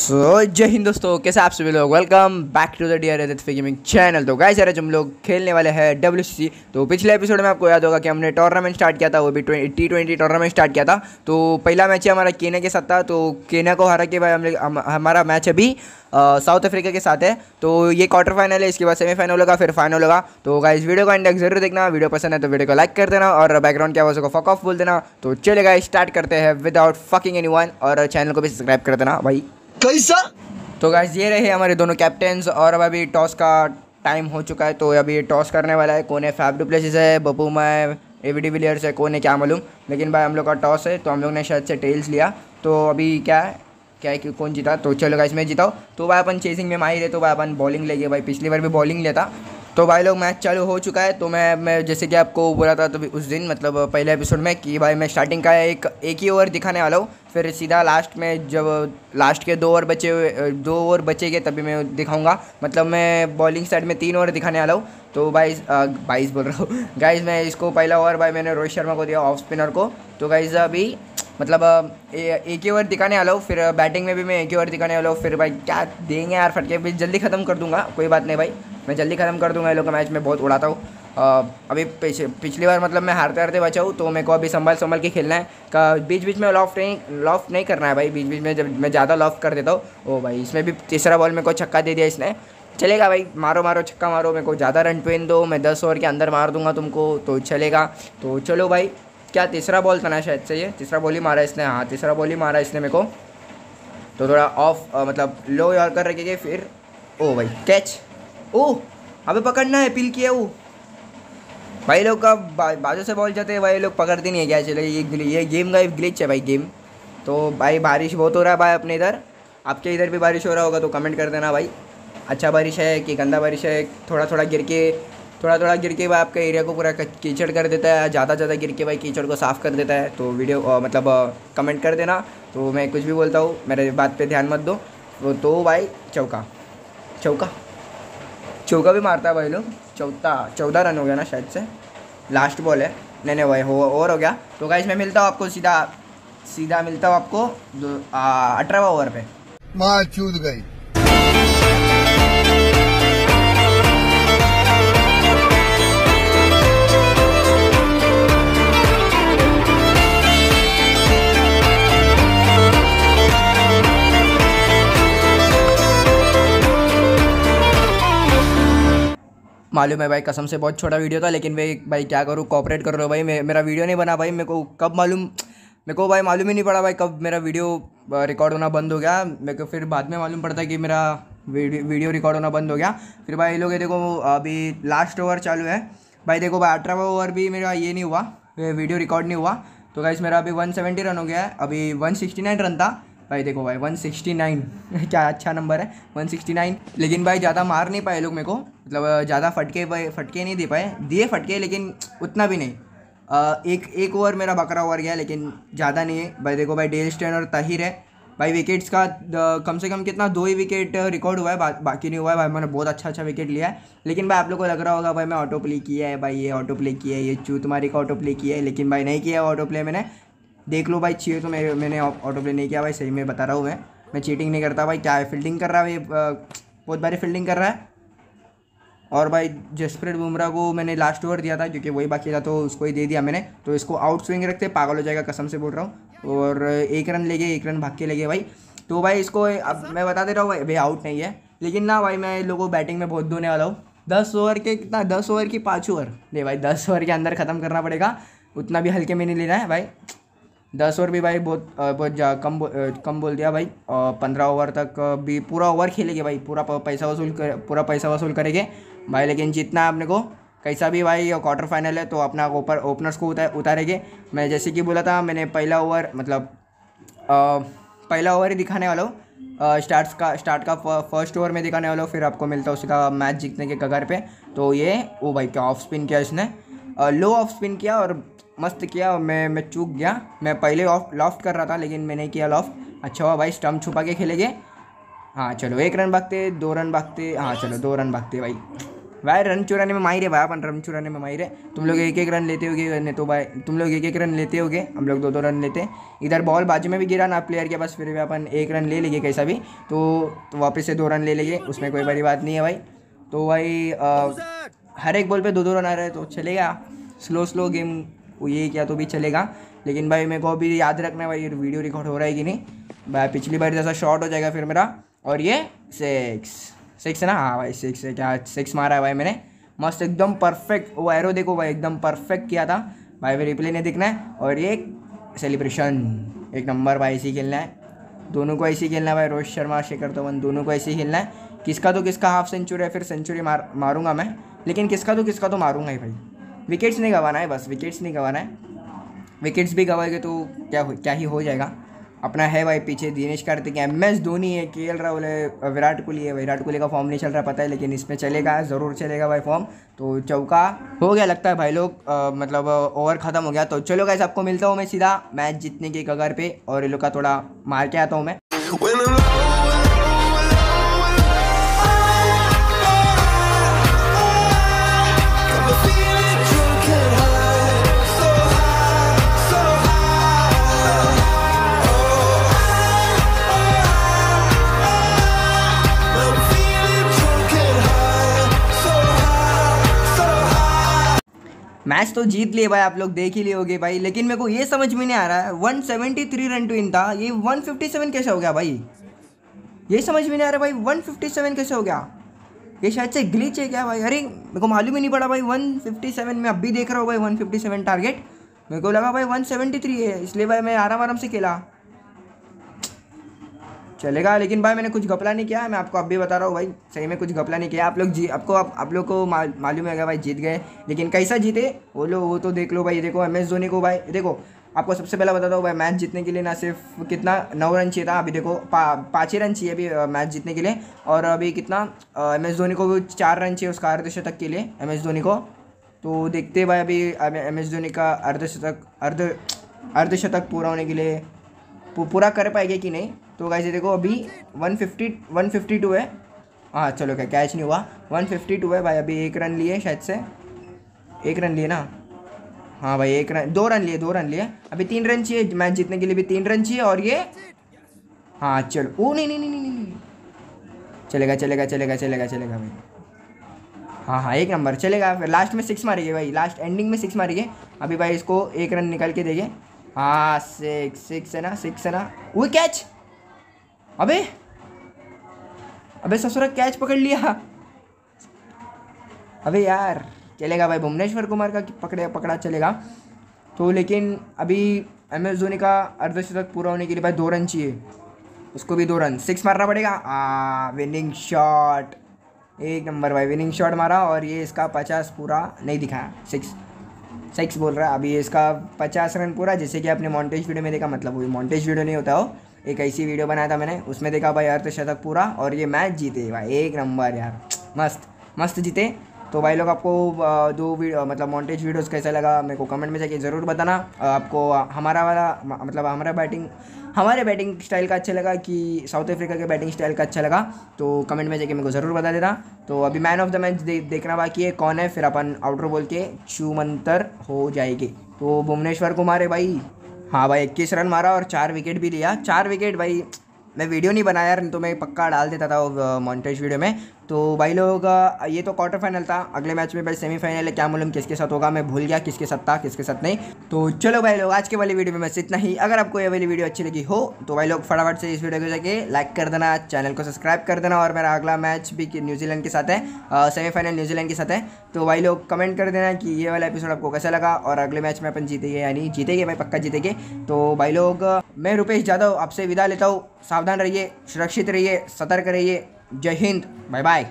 सो so, जय हिंद दोस्तों कैसे आप सभी लोग welcome back to the D R gaming channel तो गाइस जो हम लोग खेलने वाले हैं डब्ल्यू सी तो पिछले एपिसोड में आपको याद होगा कि हमने टूर्नामेंट स्टार्ट किया था वो भी टी ट्वेंटी टूर्नामेंट स्टार्ट किया था तो पहला मैच है हमारा केना के साथ था तो केना को हरा के भाई हम हम, हमारा मैच अभी साउथ अफ्रीका के साथ है तो ये क्वार्टर फाइनल है इसके बाद सेमीफाइनल होगा फिर फाइनल होगा तो गाइस वीडियो का इंडेक्स जरूर देखना वीडियो पसंद है तो वीडियो को लाइक कर देना और बैकग्राउंड क्या उसको फक ऑफ बोल देना तो चले गाइस स्टार्ट करते हैं विदाउट फकिंग एनी और चैनल को भी सब्सक्राइब कर देना भाई कैसा तो गाइज ये रहे हमारे दोनों कैप्टेंस और अब अभी टॉस का टाइम हो चुका है तो अभी टॉस करने वाला है कौन है फैब डुप्लेसिस है बपूमा है ए डी विलियर्स है कौन है क्या मालूम लेकिन भाई हम लोग का टॉस है तो हम लोग ने शायद से टेल्स लिया तो अभी क्या है क्या है कि कौन जीता तो चलो गाइस मैं जीता तो भाई अपन चेसिंग में माहिर रहे तो भाई अपन बॉलिंग लेंगे भाई पिछली बार भी बॉलिंग लेता तो भाई लोग मैच चालू हो चुका है तो मैं मैं जैसे कि आपको बोला था तो उस दिन मतलब पहले एपिसोड में कि भाई मैं स्टार्टिंग का एक एक ही ओवर दिखाने वाला हूँ फिर सीधा लास्ट में जब लास्ट के दो ओवर बचे हुए दो ओवर बचे गए तभी मैं दिखाऊंगा मतलब मैं बॉलिंग साइड में तीन ओवर दिखाने वाला हूँ तो बाईस बाईस बोल रहा हूँ गाइज मैं इसको पहला ओवर भाई मैंने रोहित शर्मा को दिया ऑफ स्पिनर को तो गाइज अभी मतलब एक ही ओवर दिखाने वाला हूँ फिर बैटिंग में भी मैं एक ही ओवर दिखाने वाला हूँ फिर भाई क्या देंगे यार फटके भी जल्दी ख़त्म कर दूंगा कोई बात नहीं भाई मैं जल्दी ख़त्म कर दूंगा ये लोग का मैच मैं बहुत उड़ाता हूँ अभी पिछली बार मतलब मैं हारते हारते बचा हूँ तो मेरे को अभी संभल संभल के खेलना है का बीच बीच में लॉफ्ट नहीं लॉफ्ट नहीं करना है भाई बीच बीच में जब मैं ज़्यादा लॉफ्ट कर देता हूँ ओ भाई इसमें भी तीसरा बॉल मेरे को छक्का दे दिया इसने चलेगा भाई मारो मारो छक्का मारो मेरे को ज़्यादा रन पेन दो मैं दस ओवर के अंदर मार दूंगा तुमको तो चलेगा तो चलो भाई क्या तीसरा बॉल था ना शायद से ये तीसरा बॉल ही मारा इसने हाँ तीसरा बॉल ही मारा इसने मेरे को तो थोड़ा ऑफ मतलब लो यॉर्कर रखेंगे फिर ओ भाई कैच ओह अबे पकड़ना है अपील किया वो भाई लोग का बाजू से बॉल जाते हैं भाई लोग पकड़ते नहीं है क्या चलो ये ये गेम का एक ग्लिच है भाई गेम तो भाई बारिश बहुत हो रहा है भाई अपने इधर आपके इधर भी बारिश हो रहा होगा तो कमेंट कर देना भाई अच्छा बारिश है कि गंदा बारिश है थोड़ा थोड़ा गिर के थोड़ा थोड़ा गिर के भाई आपके एरिया को पूरा कीचड़ कर देता है ज़्यादा ज़्यादा गिर के भाई कीचड़ को साफ़ कर देता है तो वीडियो मतलब कमेंट कर देना तो मैं कुछ भी बोलता हूँ मेरे बात पर ध्यान मत दो तो, तो भाई चौका चौका चौका भी मारता है भाई लोग चौथा चौदह रन हो गया ना शायद से लास्ट बॉल है नहीं नहीं भाई हो ओवर हो गया तो गाइस मैं मिलता हूँ आपको सीधा सीधा मिलता हूँ आपको अठारहवा ओवर पे माँ चूत गई मालूम है भाई कसम से बहुत छोटा वीडियो था लेकिन भाई भाई क्या करूँ कॉपरेट कर रहे भाई मे, मेरा वीडियो नहीं बना भाई मेरे को कब मालूम मेरे को भाई मालूम ही नहीं पड़ा भाई कब मेरा वीडियो रिकॉर्ड होना बंद हो गया मेरे को फिर बाद में मालूम पड़ता कि मेरा वीडियो रिकॉर्ड होना बंद हो गया फिर भाई लोग देखो अभी लास्ट ओवर चालू है भाई देखो भाई अठारहवा ओवर भी मेरा ये नहीं हुआ वीडियो रिकॉर्ड नहीं हुआ तो भाई मेरा अभी 170 रन हो गया है अभी 169 रन था भाई देखो भाई 169 क्या अच्छा नंबर है 169 लेकिन भाई ज़्यादा मार नहीं पाए लोग मेरे को मतलब ज़्यादा फटके फटके नहीं दे पाए दिए फटके लेकिन उतना भी नहीं आ, एक एक ओवर मेरा बकरा ओवर गया लेकिन ज़्यादा नहीं है भाई देखो भाई डेल स्टेन और ताहिर है भाई विकेट्स का कम से कम कितना दो ही विकेट रिकॉर्ड हुआ है बा, बाकी नहीं हुआ है भाई मैंने बहुत अच्छा अच्छा विकेट लिया है लेकिन भाई आप लोग को लग रहा होगा भाई मैं ऑटो प्ले किया है भाई ये ऑटो प्ले किया है ये चू तुम्हारी का ऑटो प्ले किया है लेकिन भाई नहीं किया है ऑटो प्ले मैंने देख लो भाई चाहिए तो मेरे मैंने ऑटो प्ले नहीं किया भाई सही में बता रहा हूँ मैं मैं चीटिंग नहीं करता भाई क्या है फील्डिंग कर रहा है भाई बहुत बारी फील्डिंग कर रहा है और भाई जसप्रीत बुमराह को मैंने लास्ट ओवर दिया था क्योंकि वही बाकी था तो उसको ही दे दिया मैंने तो इसको आउट स्विंग रखते पागल हो जाएगा कसम से बोल रहा हूँ और एक रन ले गए एक रन भाग के ले गए भाई तो भाई इसको अब मैं बता दे रहा हूँ भाई भाई आउट नहीं है लेकिन ना भाई मैं लोगों को बैटिंग में बहुत धोने वाला हूँ दस ओवर के कितना दस ओवर की पाँच ओवर नहीं भाई दस ओवर के अंदर ख़त्म करना पड़ेगा उतना भी हल्के में नहीं लेना है भाई दस ओवर भी भाई बहुत बहुत कम बो, कम बोल दिया भाई पंद्रह ओवर तक भी पूरा ओवर खेलेंगे भाई पूरा पैसा वसूल कर पूरा पैसा वसूल करेंगे भाई लेकिन जितना अपने को कैसा भी भाई क्वार्टर फाइनल है तो अपना ओपर ओपनर्स को उतार उतारेंगे मैं जैसे कि बोला था मैंने पहला ओवर मतलब आ, पहला ओवर ही दिखाने वाला हूँ स्टार्ट का स्टार्ट का फर्स्ट ओवर में दिखाने वाला हूँ फिर आपको मिलता है उसका मैच जीतने के कगार पे तो ये वो भाई क्या ऑफ स्पिन किया इसने लो ऑफ स्पिन किया और मस्त किया मैं मैं चूक गया मैं पहले ऑफ लॉफ्ट कर रहा था लेकिन मैंने किया लॉफ्ट अच्छा हुआ भाई स्टम्प छुपा के खेलेंगे हाँ चलो एक रन भागते दो रन भागते हाँ चलो दो रन भागते भाई भाई रन चुराने में माहिर है भाई अपन रन चुराने में माहिर है तुम लोग एक एक रन लेते हो नहीं तो भाई तुम लोग एक एक रन लेते गए हम लोग दो दो रन लेते इधर बॉल बाजू में भी गिरा ना प्लेयर के पास फिर भी अपन एक रन ले लेंगे कैसा भी तो, तो वापस से दो रन ले लेंगे उसमें कोई बड़ी बात नहीं है भाई तो भाई आ, हर एक बॉल पर दो दो रन आ रहे तो चलेगा स्लो स्लो गेम वो ये किया तो भी चलेगा लेकिन भाई मेरे को अभी याद रखना है भाई वीडियो रिकॉर्ड हो रहा है कि नहीं भाई पिछली बार जैसा शॉर्ट हो जाएगा फिर मेरा और ये सिक्स सिक्स है ना हाँ भाई सिक्स है क्या सिक्स मारा है भाई मैंने मस्त एकदम परफेक्ट वो एरो देखो भाई एकदम परफेक्ट किया था भाई फिर रिप्ले नहीं दिखना है और ये सेलिब्रेशन एक नंबर भाई ऐसे ही खेलना है दोनों को ऐसे ही खेलना है भाई रोहित शर्मा शेखर धवन दोनों को ऐसे ही खेलना है किसका तो किसका हाफ सेंचुरी है फिर सेंचुरी मार मारूंगा मैं लेकिन किसका तो किसका तो मारूंगा ही भाई विकेट्स नहीं गंवाना है बस विकेट्स नहीं गंवाना है विकेट्स भी गंवाएंगे तो क्या हो क्या ही हो जाएगा अपना है भाई पीछे दिनेश कार्तिक है एम एस धोनी है के एल राहुल है विराट कोहली है विराट कोहली का फॉर्म नहीं चल रहा पता है लेकिन इसमें चलेगा ज़रूर चलेगा भाई फॉर्म तो चौका हो गया लगता है भाई लोग मतलब ओवर ख़त्म हो गया तो चलो गैस आपको मिलता हूँ मैं सीधा मैच जीतने के कगार पे और ये लोग का थोड़ा मार के आता हूँ मैं मैच तो जीत लिए भाई आप लोग देख ही लिए होगे भाई लेकिन मेरे को ये समझ में नहीं आ रहा है 173 रन टू इन था ये 157 कैसे हो गया भाई ये समझ में नहीं आ रहा भाई 157 कैसे हो गया ये शायद से ग्लिच है क्या भाई अरे मेरे को मालूम ही नहीं पड़ा भाई 157 में अब भी देख रहा हूँ भाई 157 टारगेट मेरे को लगा भाई 173 है इसलिए भाई मैं आराम आराम से खेला चलेगा लेकिन भाई मैंने कुछ घपला नहीं किया मैं आपको अब भी बता रहा हूँ भाई सही में कुछ घपला नहीं किया आप लोग जी आपको आप, आप लोग को मालूम है भाई जीत गए लेकिन कैसा जीते वो लोग वो तो देख लो भाई देखो एम एस धोनी को भाई देखो आपको सबसे पहला बता दो भाई मैच जीतने के लिए ना सिर्फ कितना नौ रन चाहिए था अभी देखो पा, पाँच ही रन चाहिए अभी मैच जीतने के लिए और अभी कितना एम एस धोनी को भी चार रन चाहिए उसका अर्धशतक के लिए एम एस धोनी को तो देखते भाई अभी एम एस धोनी का अर्धशतक अर्ध अर्धशतक पूरा होने के लिए पूरा कर पाएगा कि नहीं तो गाइस ये देखो अभी one fifty one fifty two है हाँ चलो क्या कैच नहीं हुआ वन फिफ्टी टू है भाई अभी एक रन लिए शायद से एक रन लिए ना हाँ भाई एक रन दो रन लिए दो रन लिए अभी तीन रन चाहिए मैच जीतने के लिए भी तीन रन चाहिए और ये हाँ चलो ओ नहीं नहीं नहीं नहीं नहीं चलेगा चलेगा चलेगा चलेगा चलेगा भाई हाँ हाँ एक नंबर चलेगा फिर लास्ट में सिक्स मारिए भाई लास्ट एंडिंग में सिक्स मारिए अभी भाई इसको एक रन निकाल के देंगे हाँ सिक्स सिक्स है ना सिक्स है ना वो कैच अबे अबे ससुरा कैच पकड़ लिया अबे यार चलेगा भाई भुवनेश्वर कुमार का पकड़े पकड़ा चलेगा तो लेकिन अभी एम एस धोनी का अर्धशतक पूरा होने के लिए भाई दो रन चाहिए उसको भी दो रन सिक्स मारना पड़ेगा आ विनिंग शॉट एक नंबर भाई विनिंग शॉट मारा और ये इसका पचास पूरा नहीं दिखाया सिक्स सिक्स बोल रहा है अभी इसका पचास रन पूरा जैसे कि आपने मॉन्टेज वीडियो में देखा मतलब वही मॉन्टेज वीडियो नहीं होता हो एक ऐसी वीडियो बनाया था मैंने उसमें देखा भाई शतक पूरा और ये मैच जीते भाई एक नंबर यार मस्त मस्त जीते तो भाई लोग आपको दो वीडियो मतलब मॉन्टेज वीडियोस कैसा लगा मेरे को कमेंट में जाके ज़रूर बताना आपको हमारा वाला मतलब हमारा बैटिंग हमारे बैटिंग स्टाइल का अच्छा लगा कि साउथ अफ्रीका के बैटिंग स्टाइल का अच्छा लगा तो कमेंट में जाके मेरे को ज़रूर बता देना तो अभी मैन ऑफ द मैच दे, देखना बाकी है कौन है फिर अपन आउटर बोल के चूमंतर हो जाएगी तो भुवनेश्वर कुमार है भाई हाँ भाई इक्कीस रन मारा और चार विकेट भी लिया चार विकेट भाई मैं वीडियो नहीं बनाया यार तो मैं पक्का डाल देता था वो मॉन्टेज वीडियो में तो भाई लोग ये तो क्वार्टर फाइनल था अगले मैच में भाई सेमीफाइनल है क्या मालूम किसके साथ होगा मैं भूल गया किसके साथ था किसके साथ नहीं तो चलो भाई लोग आज के वाली वीडियो में बस इतना ही अगर आपको ये वाली वीडियो अच्छी लगी हो तो भाई लोग फटाफट से इस वीडियो को जाके लाइक कर देना चैनल को सब्सक्राइब कर देना और मेरा अगला मैच भी न्यूजीलैंड के साथ है सेमीफाइनल न्यूजीलैंड के साथ है तो भाई लोग कमेंट कर देना कि ये वाला एपिसोड आपको कैसा लगा और अगले मैच में अपन जीतेंगे यानी जीतेंगे भाई पक्का जीतेंगे तो भाई लोग मैं रुपेश यादव आपसे विदा लेता हूँ सावधान रहिए सुरक्षित रहिए सतर्क रहिए जय हिंद बाय बाय